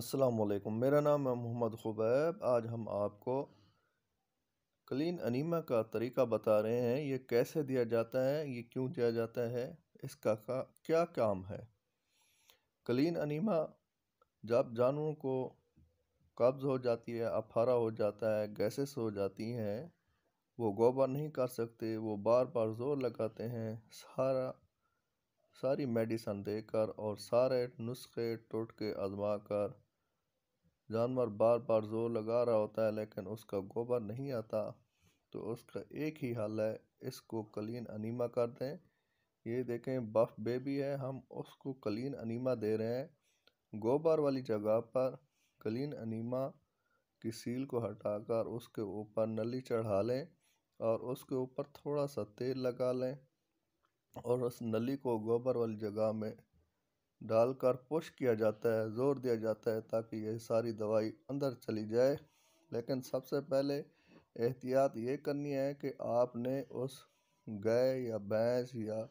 असलकुम मेरा नाम है मोहम्मद खुबैब आज हम आपको क्लीन अनीमा का तरीका बता रहे हैं ये कैसे दिया जाता है ये क्यों दिया जाता है इसका का, क्या काम है क्लीन अनीमा जब जानवरों को कब्ज़ हो जाती है अफारा हो जाता है गैसेस हो जाती हैं वो गोबर नहीं कर सकते वो बार बार जोर लगाते हैं सारा सारी मेडिसन देकर और सारे नुस्खे टोटके आजमा कर जानवर बार बार जोर लगा रहा होता है लेकिन उसका गोबर नहीं आता तो उसका एक ही हल है इसको कलीन अनीमा कर दें ये देखें बफ बेबी है हम उसको कलीन अनीमा दे रहे हैं गोबर वाली जगह पर कलीन अनीमा की सील को हटाकर उसके ऊपर नली चढ़ा लें और उसके ऊपर थोड़ा सा तेल लगा लें और उस नली को गोबर वाली जगह में डालकर पुश किया जाता है ज़ोर दिया जाता है ताकि यह सारी दवाई अंदर चली जाए लेकिन सबसे पहले एहतियात ये करनी है कि आपने उस गाय या भैंस या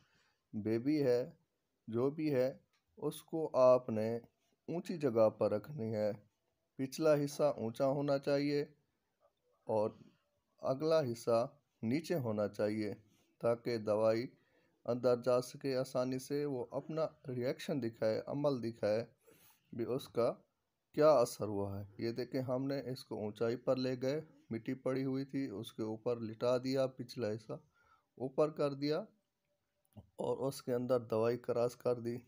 बेबी है जो भी है उसको आपने ऊंची जगह पर रखनी है पिछला हिस्सा ऊंचा होना चाहिए और अगला हिस्सा नीचे होना चाहिए ताकि दवाई अंदर जा सके आसानी से वो अपना रिएक्शन दिखाए अमल दिखाए भी उसका क्या असर हुआ है ये देखें हमने इसको ऊंचाई पर ले गए मिट्टी पड़ी हुई थी उसके ऊपर लिटा दिया पिछला हिस्सा ऊपर कर दिया और उसके अंदर दवाई क्रास कर दी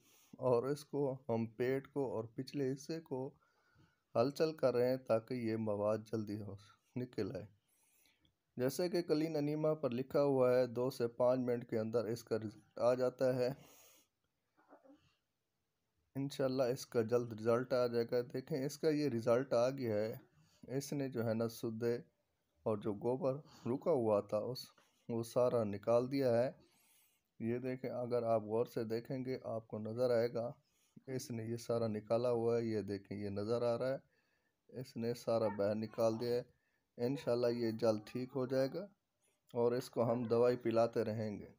और इसको हम पेट को और पिछले हिस्से को हलचल कर रहे हैं ताकि ये मवाद जल्दी हो निकल आए जैसे कि कलीन अनीमा पर लिखा हुआ है दो से पाँच मिनट के अंदर इसका रिज़ल्ट आ जाता है इनशाला इसका जल्द रिज़ल्ट आ जाएगा देखें इसका ये रिज़ल्ट आ गया है इसने जो है ना सुदे और जो गोबर रुका हुआ था उस वो सारा निकाल दिया है ये देखें अगर आप गौर से देखेंगे आपको नज़र आएगा इसने ये सारा निकाला हुआ है ये देखें ये नज़र आ रहा है इसने सारा बाहर निकाल दिया है इन ये जल्द ठीक हो जाएगा और इसको हम दवाई पिलाते रहेंगे